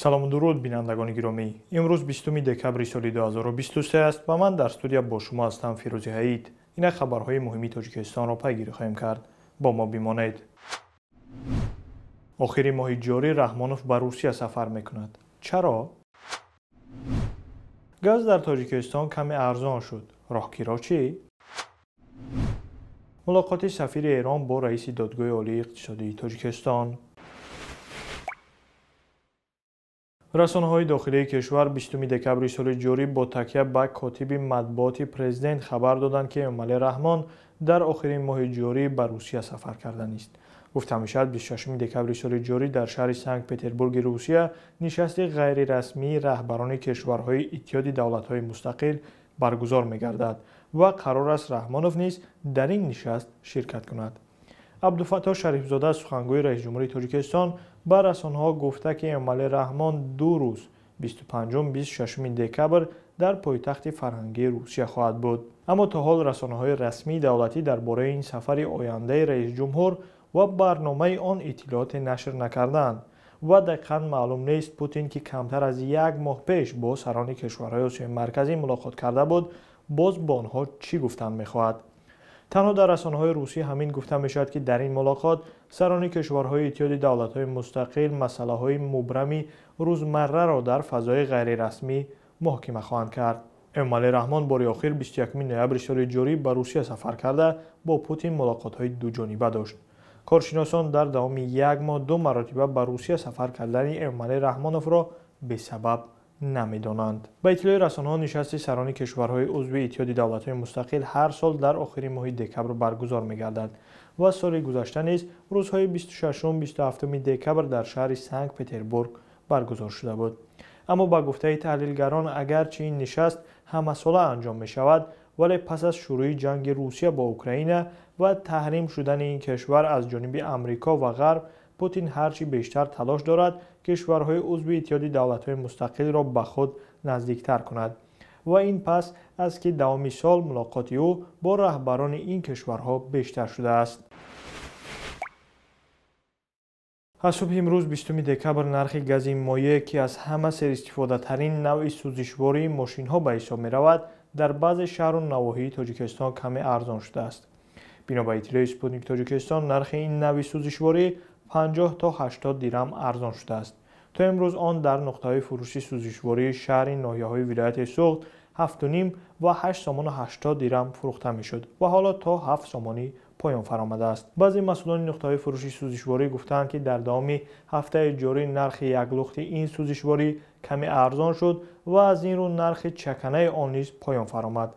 سلام و درود بینندگان گرامی امروز 20 دکبر سال 2023 است و من در استودیو با شما هستم فیروزی حید این خبرهای مهمی تاجیکستان را پیگیری خواهیم کرد با ما بمانید آخری ماهی جاری رحمانوف به روسیه سفر میکند چرا گاز در تاجیکستان کمی ارزان شد راهگیرها چی ملاقات سفیر ایران با رئیس دادگاه عالی اقتصادی تاجیکستان رسانه های داخلی کشور 20 دکبری سال جوری با تکیه به کاتیب مدبات پریزیدنت خبر دادند که امال رحمان در آخرین ماه جوری به روسیه سفر کرده نیست. گفته می 26 دکبری سال جوری در شهر سنگ پیتربورگ روسیه نشست غیر رسمی رهبران کشورهای اتحادیه دولت مستقل برگزار می گردد و قرار است رحمانوف نیز در این نشست شرکت کند. عبدالفتا شریفزاده سخنگوی رئیس جمهوری تاجیکستان به رسانه‌ها گفته که عمل رحمان دو روز 25 و 26 دکبر در پایتخت فرهنگی روسیه خواهد بود اما تا حال رسانه های رسمی دولتی درباره این سفر آینده رئیس جمهور و برنامه آن اطلاعات نشر نکردند و دقیقا معلوم نیست پوتین که کمتر از یک ماه پیش با سران کشورهای آسیای مرکزی ملاقات کرده بود باز بانها چی گفتن میخواهد танҳо дар расонаҳои русӣ ҳамин гуфта мешавад ки дар ин мулоқот сарони кишварҳои иттиҳоди давлатҳои мустақил масъалаҳои мубрами рӯзмарраро дар фазои ғайрирасмӣ муҳокима хоҳанд кард эмомалӣ раҳмон бори охир 21 ноябри соли ҷорӣ ба русия сафар карда бо путин мулоқотҳои дуҷониба дошт коршиносон дар давоми як моҳ ду маротиба ба русия сафар кардани эмомалӣ раҳмоновро бесабаб نمیدانند با اطلاع رسانه ها نشستی سران کشورهای عضو دولت های مستقل هر سال در آخرین ماه دکبر برگزار گردند و سال گذشته نیز روزهای 26 و 27 دکبر در شهر سنگ پتربورگ برگزار شده بود اما با گفته تحلیلگران اگرچه این نشست همه ساله انجام می شود ولی پس از شروع جنگ روسیه با اوکراین و تحریم شدن این کشور از جانب امریکا و غرب پوتین هرچی بیشتر تلاش دارد کشورهای عضو دولت های مستقل را به خود نزدیک تر کند و این پس از که دوامی سال ملاقاتی او با رهبران این کشورها بیشتر شده است از صبح امروز 20 دکبر نرخ گاز مایع که از همه سر استفاده ترین نوع سوزشواری ماشین ها به حساب می رود در بعض شهر و نواحی تاجیکستان کمی ارزان شده است. بنا به اطلاع تاجیکستان نرخ این نوع سوزشواری 50 تا 80 دیرم ارزان شده است تا امروز آن در نقطه فروشی سوزیشواری شهر نایه های ولایت سوخت 7.5 و 8 سامان و 80 دیرم فروخته شد و حالا تا 7 سامانی پایان فرامده است بعضی مسئولان نقطه های فروشی سوزیشواری گفتند که در دامی هفته جاری نرخ یک لخت این سوزیشواری کمی ارزان شد و از این رو نرخ چکنه آن نیز پایان فرامد.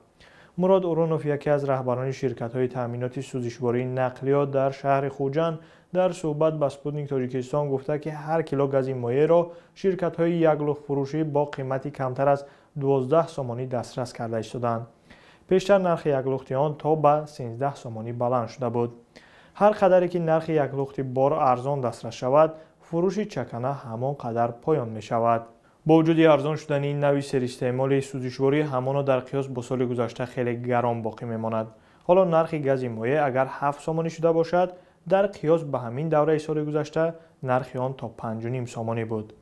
مراد اورونوف یکی از رهبران شرکت های تامینات سوزشواری نقلیات در شهر خوجند در صحبت با سپوتنیک تاجیکستان گفته که هر کیلو از این مایع را شرکت های فروشی با قیمتی کمتر از 12 سومانی دسترس کرده شدند. پیشتر نرخ یک آن تا به 13 سومانی بلند شده بود. هر قدری که نرخ یک بار ارزان دسترس شود، فروشی چکانه همان قدر پایان می شود. با وجود ارزان شدن این نوی سری استعمال سوزشواری همانا در قیاس با سال گذشته خیلی گران باقی میماند حالا نرخی گزی مایع اگر 7 سامانی شده باشد در قیاس به همین دوره سال گذشته نرخ آن تا 5.5 سامانی بود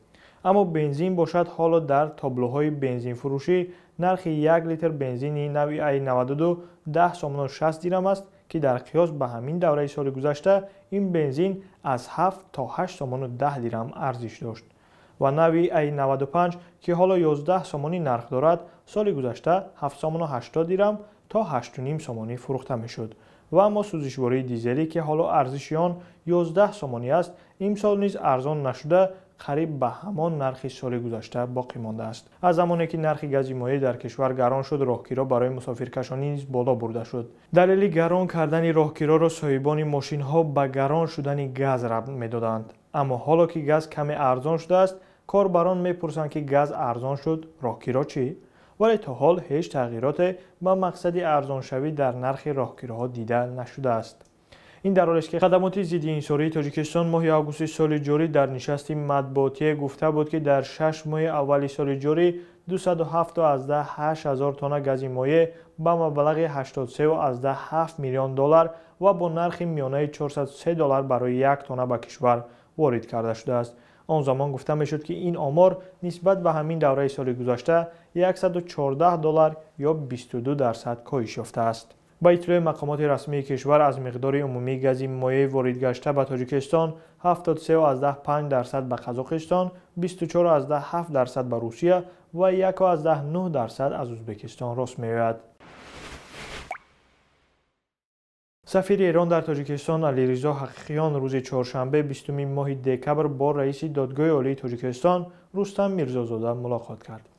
اما بنزین باشد حالا در تابلوهای بنزین فروشی نرخی یک لیتر بنزین نوی ای 92 10 سامان 60 دیرم است که در قیاس به همین دوره سال گذشته این بنزین از 7 تا 8 سامان 10 دیرم ارزش داشت و نوی ای 95 که حالا 11 سامانی نرخ دارد سال گذشته 7 سامان و 80 دیرم تا 8.5 سامانی فروخته می شد و اما سوزشواری دیزلی که حالا ارزش آن 11 سامانی است امسال نیز ارزان نشده قریب به همان نرخی سال گذشته باقی مانده است از زمانی که نرخ گزی مایع در کشور گران شد راهکیرا برای مسافرکشانی نیز بالا برده شد دلیلی گران کردن راهکیرا را صاحبان ماشین ها به گران شدن گاز می میدادند اما حالا که گاز کمی ارزان شده است کاربران میپرسند که گاز ارزان شد راهگیرها چی ولی تا حال هیچ تغییرات با مقصد شوی در نرخ راهگیرها دیده نشده است این در حالی که خدمات ضد انصاری تاجیکستان ماه آگوست سال جاری در نشست مطبوعاتی گفته بود که در 6 ماه اول سال جاری 207 از 8 هزار تن گاز مایع با مبلغ 83 از 7 میلیون دلار و با نرخ میانه 403 دلار برای یک تن به کشور وارد کرده شده است آن زمان گفته می شد که این آمار نسبت به همین دوره سال گذشته 114 دلار یا 22 درصد کاهش یافته است. با اطلاع مقامات رسمی کشور از مقدار عمومی گاز مایع وارد گشته به تاجیکستان 73.5 درصد به قزاقستان، 24.7 درصد به روسیه و 1 درصد از ازبکستان راست می‌آید. سفیر ایران در تاجیکستان علی علیرضا حقیقیان روز چهارشنبه 20 ماه دکبر با رئیس دادگاه عالی تاجیکستان رستم میرزازاده ملاقات کرد.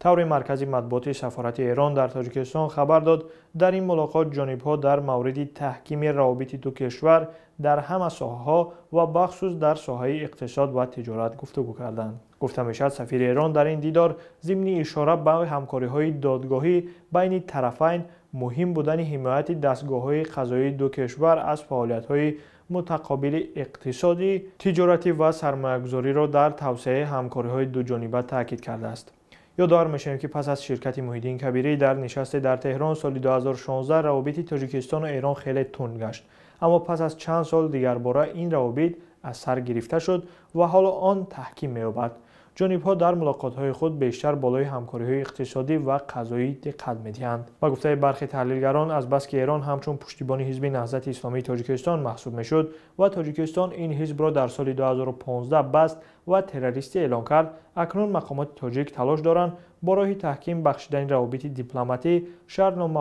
طور مرکزی مطبوعات سفارت ایران در تاجیکستان خبر داد در این ملاقات جانبها در مورد تحکیم روابط دو کشور در همه ساحه ها و بخصوص در ساحه اقتصاد و تجارت گفتگو کردند گفته سفیر ایران در این دیدار ضمن اشاره به همکاری های دادگاهی بین طرفین مهم بودن حمایت دستگاه های قضایی دو کشور از فعالیت های متقابل اقتصادی، تجارتی و سرمایه‌گذاری را در توسعه همکاری های دو جانبه تاکید کرده است. یادآور میشیم که پس از شرکت محیدین کبیری در نشست در تهران سال 2016 روابط تاجیکستان و ایران خیلی تند گشت اما پس از چند سال دیگر بار این روابط از سر گرفته شد و حالا آن تحکیم می‌یابد. جانیب ها در ملاقات های خود بیشتر بالای همکاری های اقتصادی و قضایی دقت میدهند و گفته برخی تحلیلگران از بس که ایران همچون پشتیبان حزب نهضت اسلامی تاجیکستان محسوب میشد و تاجیکستان این حزب را در سال 2015 بست و تروریستی اعلام کرد اکنون مقامات تاجیک تلاش دارند با راه تحکیم بخشیدن روابط دیپلماتی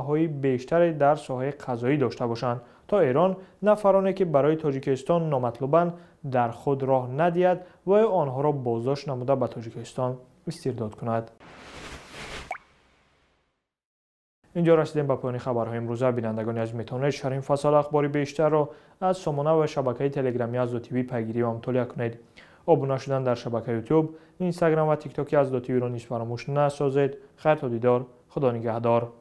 های بیشتر در ساحه قضایی داشته باشند تا ایران نفرانه که برای تاجیکستان نامطلوبند در خود راه ندید و آنها را بازداشت نموده به تاجیکستان استرداد کند اینجا رسیدیم به پایان خبرهای امروزه بینندگان از میتونید شرین این فصل اخباری بیشتر را از سامانه و شبکه تلگرامی از دو تیوی پیگیری و امتولیه کنید آبونه شدن در شبکه یوتیوب اینستاگرام و تیک تاکی از دو تیوی را نیز فراموش نسازید خیر تا دیدار خدا نگهدار